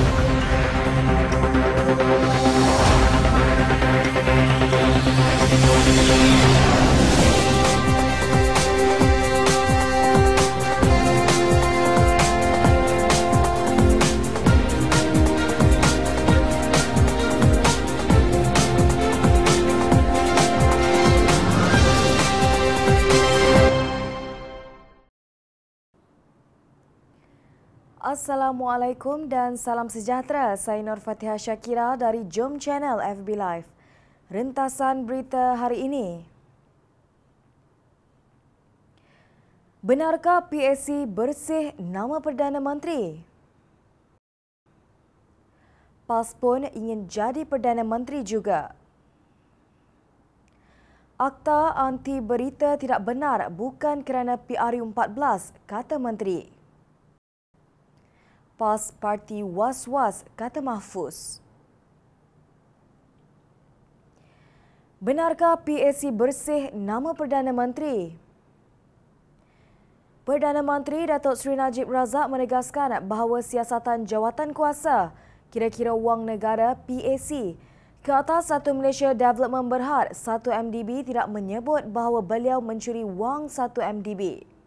Thank you. Assalamualaikum dan salam sejahtera. Saya Nur Fatihah Syakira dari Jom Channel FB Live. Rentasan berita hari ini. Benarkah PSC bersih nama Perdana Menteri? PAS pun ingin jadi Perdana Menteri juga. Akta anti berita tidak benar bukan kerana PRU14, kata Menteri. Menteri. PAS parti was-was kata Mahfuz. Benarkah PAC bersih nama Perdana Menteri? Perdana Menteri Datuk Seri Najib Razak menegaskan bahawa siasatan jawatan kuasa kira-kira wang negara PAC ke atas Satu Malaysia Development Berhad 1MDB tidak menyebut bahawa beliau mencuri wang 1MDB.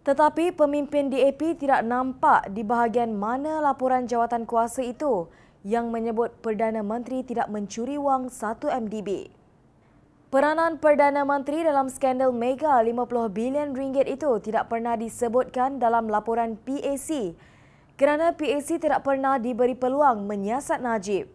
Tetapi pemimpin DAP tidak nampak di bahagian mana laporan jawatan kuasa itu yang menyebut Perdana Menteri tidak mencuri wang 1MDB. Peranan Perdana Menteri dalam skandal mega 50 bilion ringgit itu tidak pernah disebutkan dalam laporan PAC kerana PAC tidak pernah diberi peluang menyiasat Najib.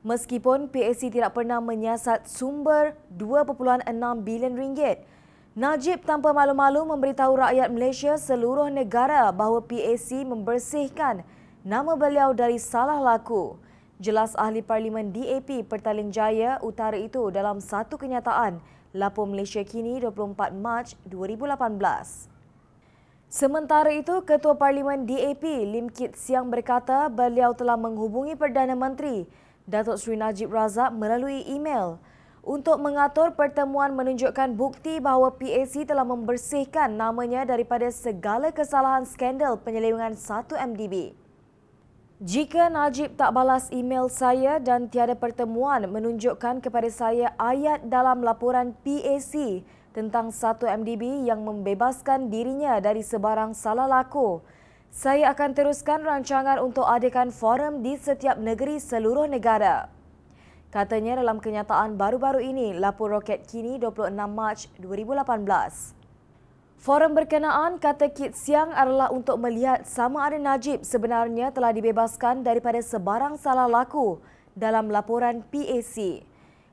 Meskipun PAC tidak pernah menyiasat sumber 2.6 bilion ringgit, Najib tanpa malu-malu memberitahu rakyat Malaysia seluruh negara bahawa PAC membersihkan nama beliau dari salah laku. Jelas Ahli Parlimen DAP Pertaling Jaya Utara itu dalam satu kenyataan Lapor Malaysia Kini 24 Mac 2018. Sementara itu, Ketua Parlimen DAP Lim Kit Siang berkata beliau telah menghubungi Perdana Menteri Datuk Seri Najib Razak melalui email untuk mengatur pertemuan menunjukkan bukti bahawa PAC telah membersihkan namanya daripada segala kesalahan skandal penyelewengan 1MDB. Jika Najib tak balas email saya dan tiada pertemuan menunjukkan kepada saya ayat dalam laporan PAC tentang 1MDB yang membebaskan dirinya dari sebarang salah laku, saya akan teruskan rancangan untuk adakan forum di setiap negeri seluruh negara katanya dalam kenyataan baru-baru ini lapor roket kini 26 Mac 2018. Forum berkenaan kata Kit Siang adalah untuk melihat sama ada Najib sebenarnya telah dibebaskan daripada sebarang salah laku dalam laporan PAC.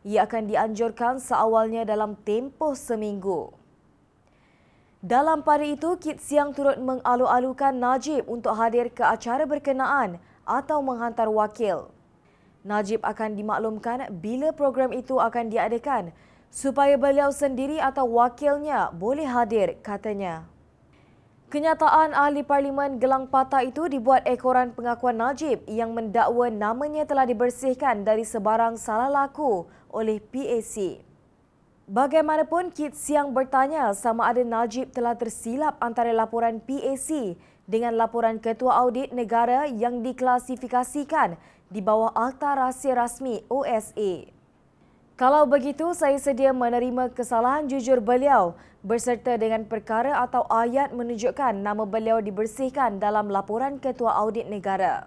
Ia akan dianjurkan seawalnya dalam tempoh seminggu. Dalam pada itu, Kit Siang turut mengalu-alukan Najib untuk hadir ke acara berkenaan atau menghantar wakil. Najib akan dimaklumkan bila program itu akan diadakan supaya beliau sendiri atau wakilnya boleh hadir, katanya. Kenyataan Ahli Parlimen Gelang Patah itu dibuat ekoran pengakuan Najib yang mendakwa namanya telah dibersihkan dari sebarang salah laku oleh PAC. Bagaimanapun, Kit Siang bertanya sama ada Najib telah tersilap antara laporan PAC dengan laporan Ketua Audit Negara yang diklasifikasikan di bawah Alta Rahsia Rasmi OSA. Kalau begitu, saya sedia menerima kesalahan jujur beliau berserta dengan perkara atau ayat menunjukkan nama beliau dibersihkan dalam laporan Ketua Audit Negara.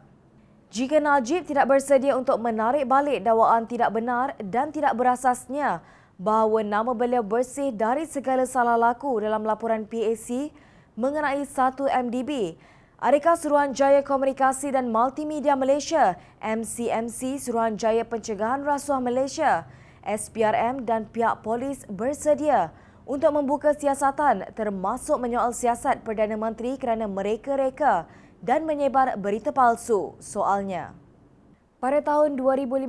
Jika Najib tidak bersedia untuk menarik balik dakwaan tidak benar dan tidak berasasnya bahawa nama beliau bersih dari segala salah laku dalam laporan PAC mengenai 1 MDB Areka Suruhanjaya Komunikasi dan Multimedia Malaysia, MCMC Suruhanjaya Pencegahan Rasuah Malaysia, SPRM dan pihak polis bersedia untuk membuka siasatan termasuk menyoal siasat Perdana Menteri kerana mereka-reka dan menyebar berita palsu soalnya. Pada tahun 2015,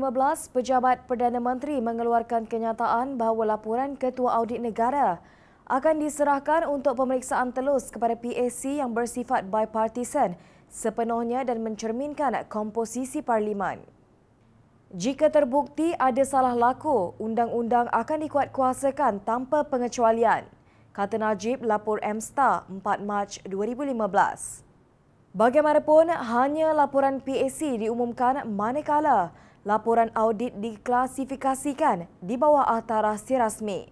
Pejabat Perdana Menteri mengeluarkan kenyataan bahawa laporan Ketua Audit Negara akan diserahkan untuk pemeriksaan telus kepada PAC yang bersifat bipartisan sepenuhnya dan mencerminkan komposisi parlimen. Jika terbukti ada salah laku, undang-undang akan dikuatkuasakan tanpa pengecualian, kata Najib lapor MSTA 4 Mac 2015. Bagaimanapun, hanya laporan PAC diumumkan manakala laporan audit diklasifikasikan di bawah ahta rasmi.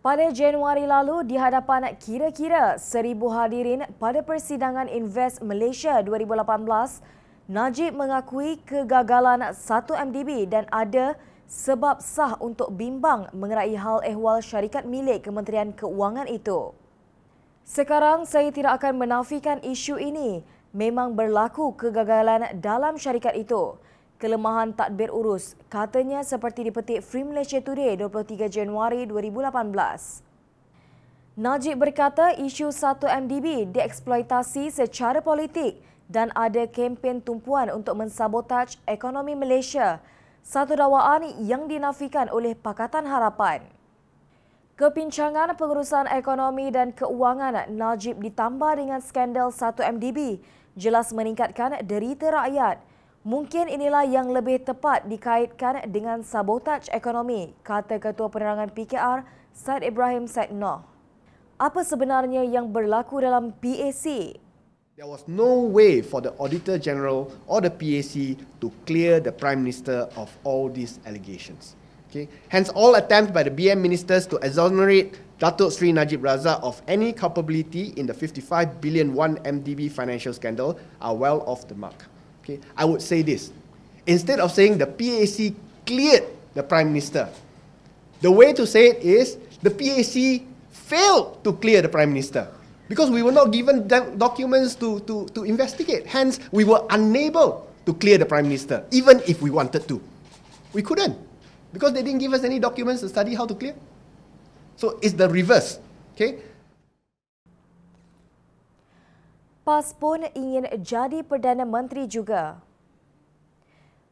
Pada Januari lalu di hadapan kira-kira seribu hadirin pada persidangan Invest Malaysia 2018, Najib mengakui kegagalan 1MDB dan ada sebab sah untuk bimbang mengenai hal ehwal syarikat milik Kementerian Keuangan itu. Sekarang saya tidak akan menafikan isu ini. Memang berlaku kegagalan dalam syarikat itu kelemahan tadbir urus, katanya seperti dipetik Free Malaysia Today 23 Januari 2018. Najib berkata isu 1MDB dieksploitasi secara politik dan ada kempen tumpuan untuk mensabotaj ekonomi Malaysia, satu dawaan yang dinafikan oleh Pakatan Harapan. Kepincangan pengurusan ekonomi dan keuangan Najib ditambah dengan skandal 1MDB jelas meningkatkan derita rakyat – Mungkin inilah yang lebih tepat dikaitkan dengan sabotaj ekonomi, kata Ketua Penerangan PKR Syed Ibrahim Said Noh. Apa sebenarnya yang berlaku dalam PAC? There was no way for the Auditor General or the PAC to clear the Prime Minister of all these allegations. Okay? Hence, all attempts by the BM ministers to exonerate Datuk Sri Najib Razak of any culpability in the 55 billion 1 MDB financial scandal are well off the mark. Okay, I would say this. Instead of saying the PAC cleared the Prime Minister, the way to say it is the PAC failed to clear the Prime Minister because we were not given documents to, to, to investigate. Hence, we were unable to clear the Prime Minister, even if we wanted to. We couldn't because they didn't give us any documents to study how to clear. So it's the reverse. Okay? PAS pun ingin jadi Perdana Menteri juga.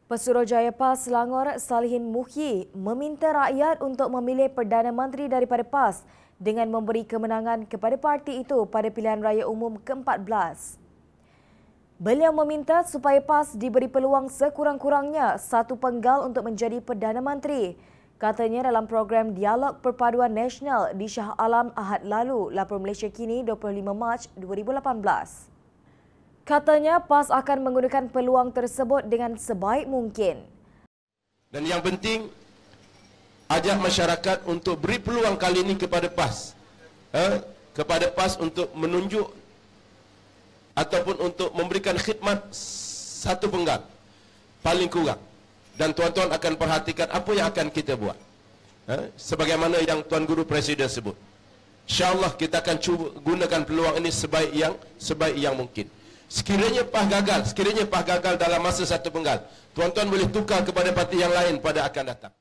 Pesuruh PAS Selangor Salihin Muhyi meminta rakyat untuk memilih Perdana Menteri daripada PAS dengan memberi kemenangan kepada parti itu pada pilihan raya umum ke-14. Beliau meminta supaya PAS diberi peluang sekurang-kurangnya satu penggal untuk menjadi Perdana Menteri. Katanya dalam program Dialog Perpaduan Nasional di Shah Alam Ahad lalu, Lapor Malaysia Kini 25 Mac 2018. Katanya PAS akan menggunakan peluang tersebut dengan sebaik mungkin. Dan yang penting, ajak masyarakat untuk beri peluang kali ini kepada PAS. Eh, kepada PAS untuk menunjuk ataupun untuk memberikan khidmat satu penggal, paling kurang dan tuan-tuan akan perhatikan apa yang akan kita buat ha? sebagaimana yang tuan guru presiden sebut insyaallah kita akan cuba gunakan peluang ini sebaik yang sebaik yang mungkin sekiranya pah gagal sekiranya pah gagal dalam masa satu penggal tuan-tuan boleh tukar kepada parti yang lain pada akan datang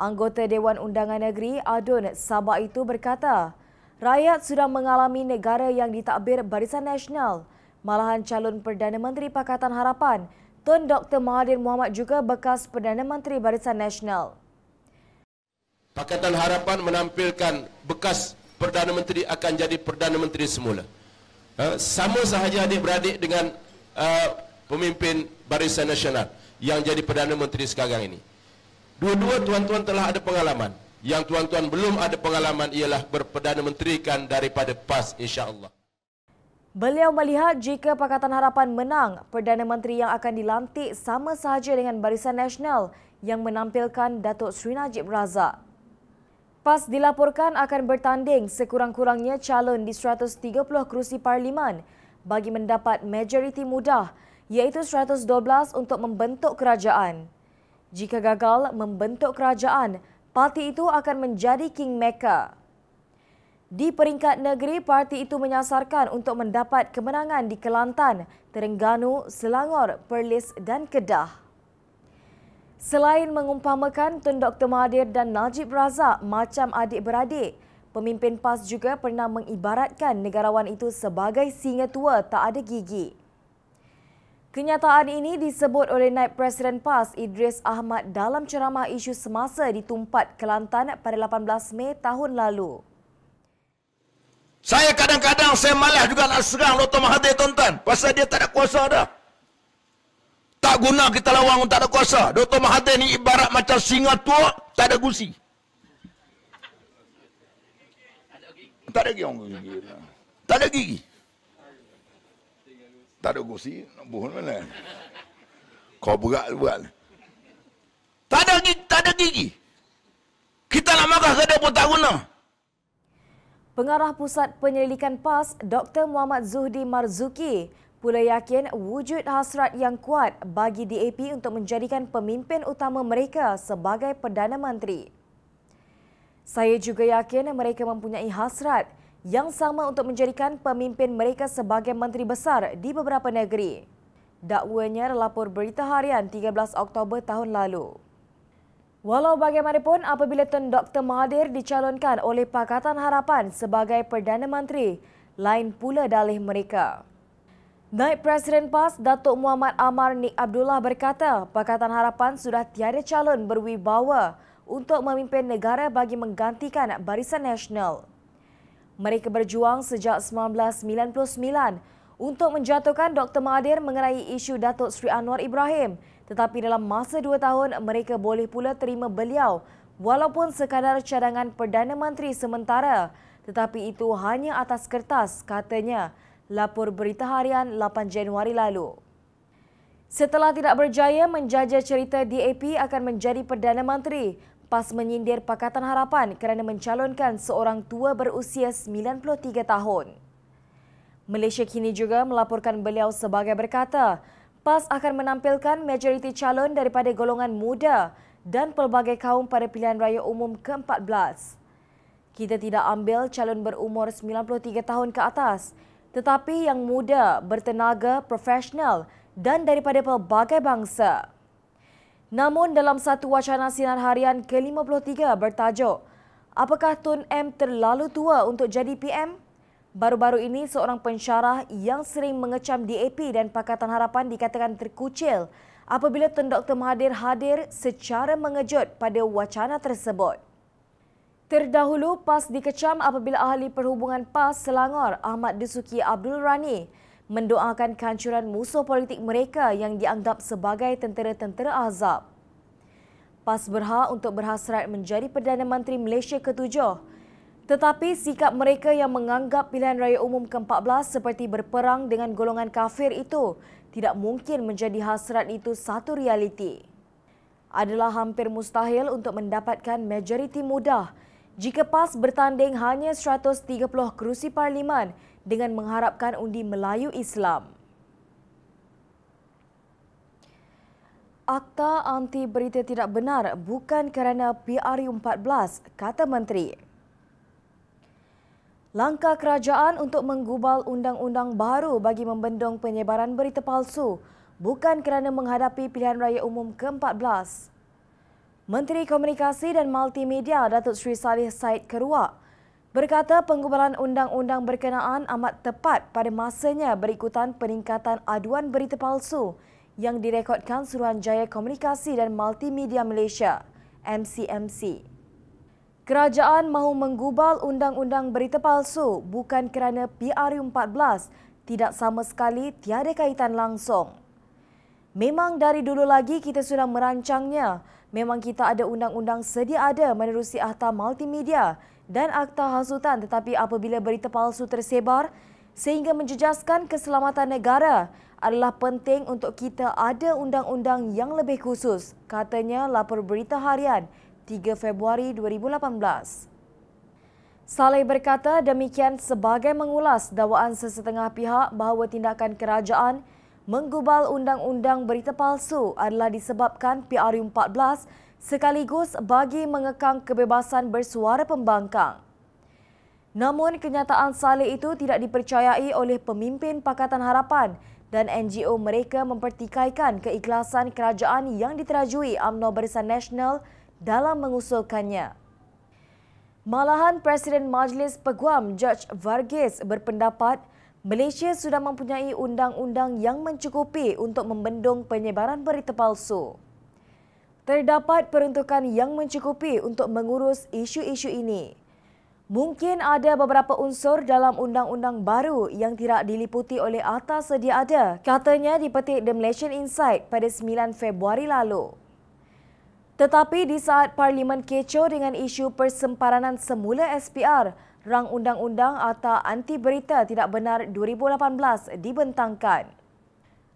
anggota dewan undangan negeri adun Sabah itu berkata rakyat sudah mengalami negara yang ditakbir barisan nasional malahan calon perdana menteri pakatan harapan Tun Dr. Mahathir Mohamad juga bekas Perdana Menteri Barisan Nasional. Pakatan Harapan menampilkan bekas Perdana Menteri akan jadi Perdana Menteri semula. Ha, sama sahaja adik-beradik dengan ha, pemimpin Barisan Nasional yang jadi Perdana Menteri sekarang ini. Dua-dua tuan-tuan telah ada pengalaman. Yang tuan-tuan belum ada pengalaman ialah berperdana menterikan daripada PAS insya-Allah. Beliau melihat jika Pakatan Harapan menang, Perdana Menteri yang akan dilantik sama sahaja dengan Barisan Nasional yang menampilkan Datuk Sri Najib Razak. PAS dilaporkan akan bertanding sekurang-kurangnya calon di 130 kerusi parlimen bagi mendapat majoriti mudah iaitu 112 untuk membentuk kerajaan. Jika gagal membentuk kerajaan, parti itu akan menjadi kingmaker. Di peringkat negeri, parti itu menyasarkan untuk mendapat kemenangan di Kelantan, Terengganu, Selangor, Perlis dan Kedah. Selain mengumpamakan Tun Dr. Mahathir dan Najib Razak macam adik-beradik, pemimpin PAS juga pernah mengibaratkan negarawan itu sebagai singa tua tak ada gigi. Kenyataan ini disebut oleh Naib Presiden PAS Idris Ahmad dalam ceramah isu semasa di Tumpat, Kelantan pada 18 Mei tahun lalu. Saya kadang-kadang saya malas juga nak serang Dr. Mahathir tuan-tuan. Pasal dia tak ada kuasa dah. Tak guna kita lawan tak ada kuasa. Dr. Mahathir ni ibarat macam singa tua, tak ada gusi. Tak ada gigi. Tak ada gigi. Tak ada gusi, nak mana. Kau berat buat. Tak ada gigi, tak ada gigi. Kita nak marah ke dia pun tak guna. Pengarah Pusat Penyelidikan PAS, Dr. Muhammad Zuhdi Marzuki pula yakin wujud hasrat yang kuat bagi DAP untuk menjadikan pemimpin utama mereka sebagai Perdana Menteri. Saya juga yakin mereka mempunyai hasrat yang sama untuk menjadikan pemimpin mereka sebagai Menteri Besar di beberapa negeri. Dakwanya lapor berita harian 13 Oktober tahun lalu. Walau bagaimanapun, apabila Tun Dr. Mahathir dicalonkan oleh Pakatan Harapan sebagai Perdana Menteri, lain pula dalih mereka. Naib Presiden PAS, Datuk Muhammad Amar Nik Abdullah berkata, Pakatan Harapan sudah tiada calon berwibawa untuk memimpin negara bagi menggantikan Barisan Nasional. Mereka berjuang sejak 1999 untuk menjatuhkan Dr. Mahathir mengenai isu Datuk Sri Anwar Ibrahim tetapi dalam masa dua tahun mereka boleh pula terima beliau walaupun sekadar cadangan Perdana Menteri sementara tetapi itu hanya atas kertas katanya lapor berita harian 8 Januari lalu. Setelah tidak berjaya menjaja cerita DAP akan menjadi Perdana Menteri pas menyindir Pakatan Harapan kerana mencalonkan seorang tua berusia 93 tahun. Malaysia kini juga melaporkan beliau sebagai berkata, PAS akan menampilkan majoriti calon daripada golongan muda dan pelbagai kaum pada pilihan raya umum ke-14. Kita tidak ambil calon berumur 93 tahun ke atas, tetapi yang muda, bertenaga, profesional dan daripada pelbagai bangsa. Namun dalam satu wacana sinar harian ke-53 bertajuk, Apakah Tun M terlalu tua untuk jadi PM? Baru-baru ini, seorang pensyarah yang sering mengecam DAP dan Pakatan Harapan dikatakan terkucil apabila Tun Dr. Mahathir hadir secara mengejut pada wacana tersebut. Terdahulu, PAS dikecam apabila ahli perhubungan PAS Selangor Ahmad Dusuki Abdul Rani mendoakan kancuran musuh politik mereka yang dianggap sebagai tentera-tentera azab. PAS berhak untuk berhasrat menjadi Perdana Menteri Malaysia ketujuh 7 tetapi sikap mereka yang menganggap pilihan raya umum ke-14 seperti berperang dengan golongan kafir itu tidak mungkin menjadi hasrat itu satu realiti. Adalah hampir mustahil untuk mendapatkan majoriti mudah jika PAS bertanding hanya 130 kerusi parlimen dengan mengharapkan undi Melayu Islam. Akta anti berita tidak benar bukan kerana PRU14, kata Menteri. Langkah kerajaan untuk menggubal undang-undang baru bagi membendung penyebaran berita palsu bukan kerana menghadapi pilihan raya umum ke-14. Menteri Komunikasi dan Multimedia Datuk Sri Salih Said Keruak berkata penggubalan undang-undang berkenaan amat tepat pada masanya berikutan peningkatan aduan berita palsu yang direkodkan Suruhanjaya Komunikasi dan Multimedia Malaysia MCMC. Kerajaan mahu menggubal undang-undang berita palsu bukan kerana PRU14 tidak sama sekali tiada kaitan langsung. Memang dari dulu lagi kita sudah merancangnya. Memang kita ada undang-undang sedia ada menerusi Akta Multimedia dan Akta Hasutan tetapi apabila berita palsu tersebar sehingga menjejaskan keselamatan negara adalah penting untuk kita ada undang-undang yang lebih khusus katanya lapor berita harian 3 Februari 2018. Saleh berkata demikian sebagai mengulas dakwaan sesetengah pihak bahawa tindakan kerajaan menggubal undang-undang berita palsu adalah disebabkan PRU14 sekaligus bagi mengekang kebebasan bersuara pembangkang. Namun kenyataan Saleh itu tidak dipercayai oleh pemimpin Pakatan Harapan dan NGO mereka mempertikaikan keikhlasan kerajaan yang diterajui UMNO Barisan Nasional dalam mengusulkannya. Malahan Presiden Majlis Peguam Judge Vargas berpendapat Malaysia sudah mempunyai undang-undang yang mencukupi untuk membendung penyebaran berita palsu. Terdapat peruntukan yang mencukupi untuk mengurus isu-isu ini. Mungkin ada beberapa unsur dalam undang-undang baru yang tidak diliputi oleh atas sedia ada, katanya dipetik The Malaysian Insight pada 9 Februari lalu. Tetapi di saat Parlimen kecoh dengan isu persemparanan semula SPR, rang undang-undang atau anti berita tidak benar 2018 dibentangkan.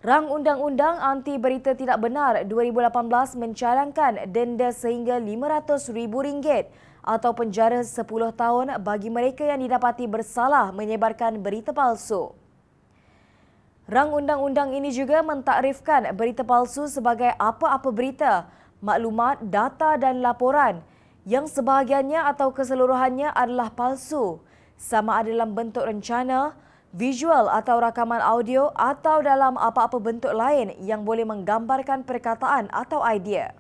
Rang undang-undang anti berita tidak benar 2018 mencarangkan denda sehingga RM500,000 atau penjara 10 tahun bagi mereka yang didapati bersalah menyebarkan berita palsu. Rang undang-undang ini juga mentakrifkan berita palsu sebagai apa-apa berita maklumat, data dan laporan yang sebahagiannya atau keseluruhannya adalah palsu sama ada dalam bentuk rencana, visual atau rakaman audio atau dalam apa-apa bentuk lain yang boleh menggambarkan perkataan atau idea.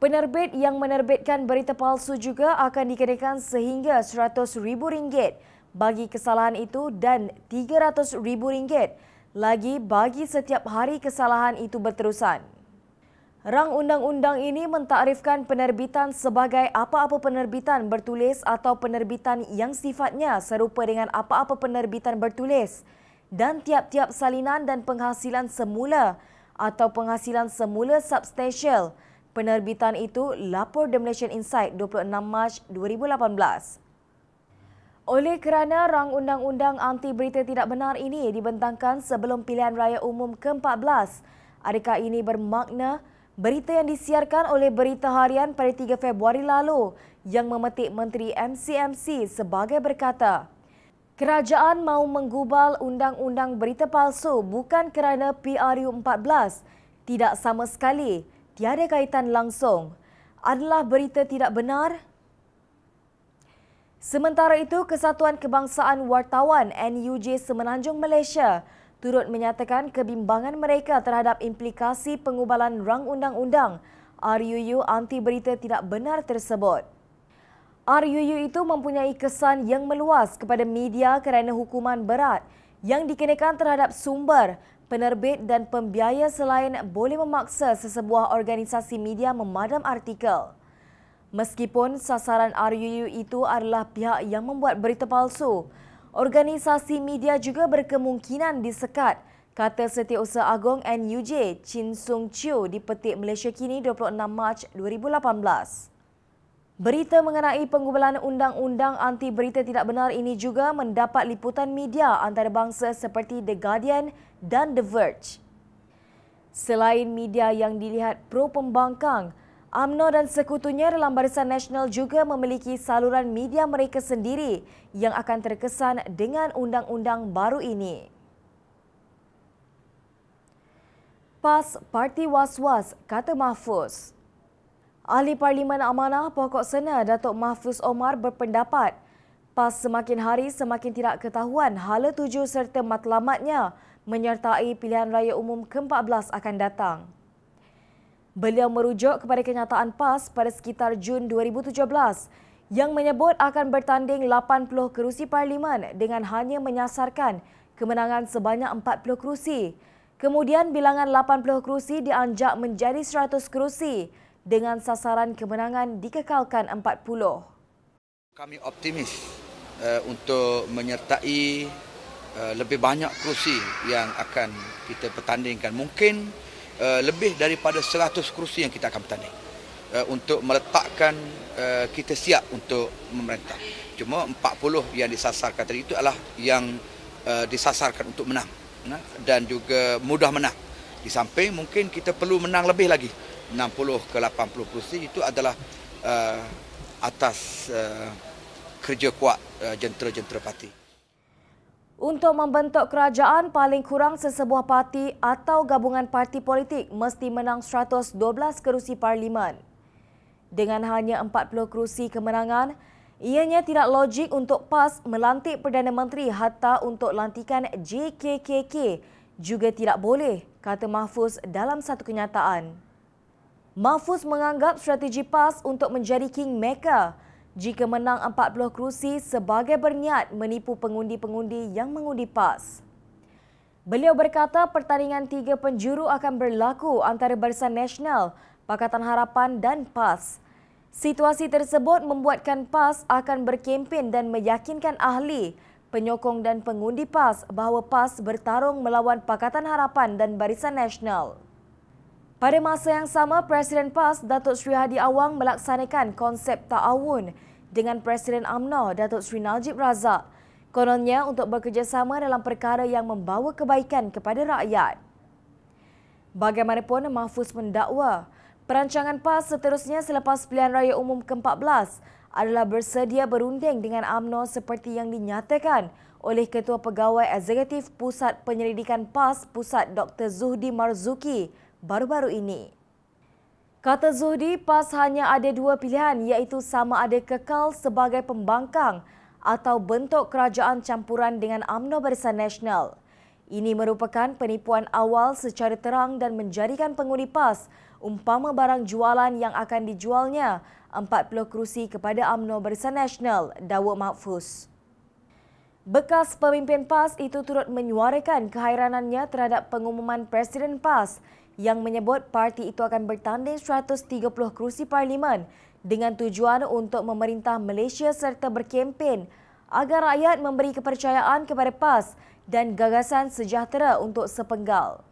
Penerbit yang menerbitkan berita palsu juga akan dikenakan sehingga RM100,000 bagi kesalahan itu dan RM300,000 lagi bagi setiap hari kesalahan itu berterusan. Rang undang-undang ini mentakrifkan penerbitan sebagai apa-apa penerbitan bertulis atau penerbitan yang sifatnya serupa dengan apa-apa penerbitan bertulis dan tiap-tiap salinan dan penghasilan semula atau penghasilan semula substantial penerbitan itu lapor The Malaysian Insight 26 Mac 2018. Oleh kerana rang undang-undang anti berita tidak benar ini dibentangkan sebelum pilihan raya umum ke-14, adakah ini bermakna Berita yang disiarkan oleh Berita Harian pada 3 Februari lalu yang memetik Menteri MCMC sebagai berkata, Kerajaan mahu menggubal undang-undang berita palsu bukan kerana PRU14 tidak sama sekali, tiada kaitan langsung. Adalah berita tidak benar? Sementara itu, Kesatuan Kebangsaan Wartawan NUJ Semenanjung Malaysia turut menyatakan kebimbangan mereka terhadap implikasi pengubalan rang undang-undang RUU anti berita tidak benar tersebut. RUU itu mempunyai kesan yang meluas kepada media kerana hukuman berat yang dikenakan terhadap sumber, penerbit dan pembiaya selain boleh memaksa sesebuah organisasi media memadam artikel. Meskipun sasaran RUU itu adalah pihak yang membuat berita palsu, organisasi media juga berkemungkinan disekat. Kata Setiausaha Agong NUJ, Chin Sung Chiu dipetik Malaysia kini 26 Mac 2018. Berita mengenai pengubalan undang-undang anti berita tidak benar ini juga mendapat liputan media antarabangsa seperti The Guardian dan The Verge. Selain media yang dilihat pro pembangkang, Amno dan sekutunya dalam barisan nasional juga memiliki saluran media mereka sendiri yang akan terkesan dengan undang-undang baru ini. PAS Parti Was-Was, kata Mahfuz. Ahli Parlimen Amanah Pokok Sena, Datuk Mahfuz Omar berpendapat PAS semakin hari semakin tidak ketahuan hala tuju serta matlamatnya menyertai pilihan raya umum ke-14 akan datang. Beliau merujuk kepada kenyataan PAS pada sekitar Jun 2017 yang menyebut akan bertanding 80 kerusi parlimen dengan hanya menyasarkan kemenangan sebanyak 40 kerusi. Kemudian bilangan 80 kerusi dianjak menjadi 100 kerusi dengan sasaran kemenangan dikekalkan 40. Kami optimis uh, untuk menyertai uh, lebih banyak kerusi yang akan kita pertandingkan. Mungkin Eh, lebih daripada 100 kerusi yang kita akan bertanding uh, untuk meletakkan uh, kita siap untuk memerintah. Cuma 40 yang disasarkan tadi itu adalah yang uh, disasarkan untuk menang nah? dan juga mudah menang. Di samping mungkin kita perlu menang lebih lagi 60 ke 80 kerusi itu adalah uh, atas uh, kerja kuat uh, jentera-jentera parti. Untuk membentuk kerajaan, paling kurang sesebuah parti atau gabungan parti politik mesti menang 112 kerusi parlimen. Dengan hanya 40 kerusi kemenangan, ianya tidak logik untuk PAS melantik Perdana Menteri hatta untuk lantikan JKKK juga tidak boleh, kata Mahfuz dalam satu kenyataan. Mahfuz menganggap strategi PAS untuk menjadi kingmaker jika menang 40 kerusi sebagai berniat menipu pengundi-pengundi yang mengundi PAS. Beliau berkata pertandingan tiga penjuru akan berlaku antara Barisan Nasional, Pakatan Harapan dan PAS. Situasi tersebut membuatkan PAS akan berkempen dan meyakinkan ahli, penyokong dan pengundi PAS bahawa PAS bertarung melawan Pakatan Harapan dan Barisan Nasional. Pada masa yang sama, Presiden PAS Datuk Sri Hadi Awang melaksanakan konsep ta'awun dengan Presiden AMNO Datuk Sri Najib Razak. Kononnya untuk bekerjasama dalam perkara yang membawa kebaikan kepada rakyat. Bagaimanapun, Mahfuz mendakwa perancangan PAS seterusnya selepas pilihan raya umum ke-14 adalah bersedia berunding dengan AMNO seperti yang dinyatakan oleh Ketua Pegawai Eksekutif Pusat Penyelidikan PAS Pusat Dr. Zuhdi Marzuki baru-baru ini. Kata Zuhdi, PAS hanya ada dua pilihan iaitu sama ada kekal sebagai pembangkang atau bentuk kerajaan campuran dengan UMNO Barisan Nasional. Ini merupakan penipuan awal secara terang dan menjadikan pengundi PAS umpama barang jualan yang akan dijualnya 40 kerusi kepada UMNO Barisan Nasional, Dawud Mahfuz. Bekas pemimpin PAS itu turut menyuarakan kehairanannya terhadap pengumuman Presiden PAS yang menyebut parti itu akan bertanding 130 kerusi parlimen dengan tujuan untuk memerintah Malaysia serta berkempen agar rakyat memberi kepercayaan kepada PAS dan gagasan sejahtera untuk sepenggal.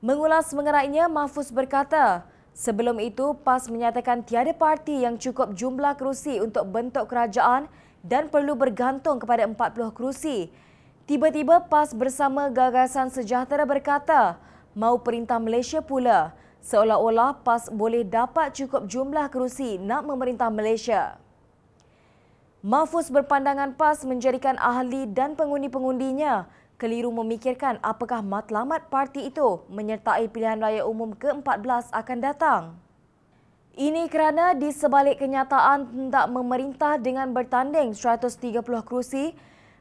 Mengulas mengenainya, Mahfuz berkata, sebelum itu PAS menyatakan tiada parti yang cukup jumlah kerusi untuk bentuk kerajaan dan perlu bergantung kepada 40 kerusi. Tiba-tiba PAS bersama Gagasan Sejahtera berkata, mahu perintah Malaysia pula seolah-olah PAS boleh dapat cukup jumlah kerusi nak memerintah Malaysia. Mahfuz berpandangan PAS menjadikan ahli dan pengundi-pengundinya keliru memikirkan apakah matlamat parti itu menyertai pilihan raya umum ke-14 akan datang. Ini kerana di sebalik kenyataan hendak memerintah dengan bertanding 130 kerusi,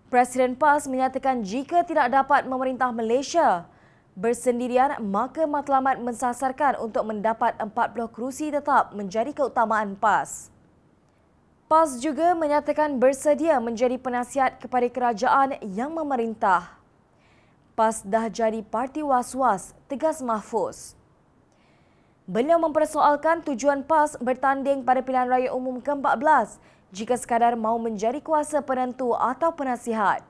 Presiden PAS menyatakan jika tidak dapat memerintah Malaysia, bersendirian maka matlamat mensasarkan untuk mendapat 40 kerusi tetap menjadi keutamaan PAS. PAS juga menyatakan bersedia menjadi penasihat kepada kerajaan yang memerintah. PAS dah jadi parti was-was, tegas Mahfuz. Beliau mempersoalkan tujuan PAS bertanding pada pilihan raya umum ke-14 jika sekadar mau menjadi kuasa penentu atau penasihat.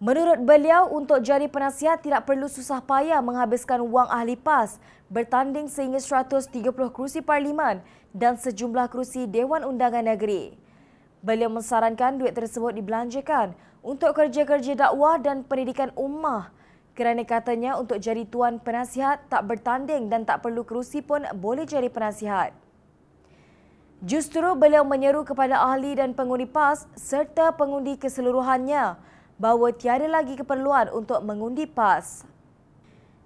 Menurut beliau, untuk jadi penasihat tidak perlu susah payah menghabiskan wang ahli PAS bertanding sehingga 130 kerusi parlimen dan sejumlah kerusi Dewan Undangan Negeri. Beliau mensarankan duit tersebut dibelanjakan untuk kerja-kerja dakwah dan pendidikan ummah kerana katanya untuk jadi tuan penasihat tak bertanding dan tak perlu kerusi pun boleh jadi penasihat. Justru beliau menyeru kepada ahli dan pengundi PAS serta pengundi keseluruhannya bahawa tiada lagi keperluan untuk mengundi PAS.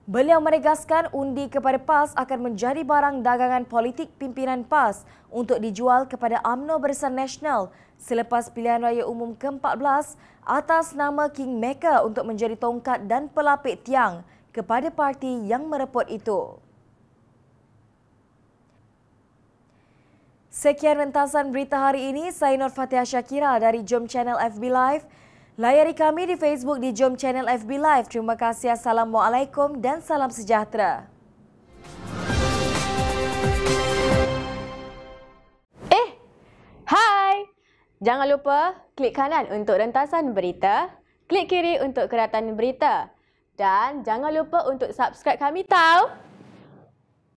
Beliau menegaskan undi kepada PAS akan menjadi barang dagangan politik pimpinan PAS untuk dijual kepada UMNO Bersan Nasional selepas pilihan raya umum ke-14 atas nama King Kingmaker untuk menjadi tongkat dan pelapik tiang kepada parti yang mereport itu. Sekian rentasan berita hari ini, saya Nur Fatihah Syakira dari Jom Channel FB Live. Layari kami di Facebook di Jom Channel FB Live. Terima kasih. Assalamualaikum dan salam sejahtera. Eh, hai. Jangan lupa klik kanan untuk rentasan berita, klik kiri untuk keratan berita dan jangan lupa untuk subscribe kami tau.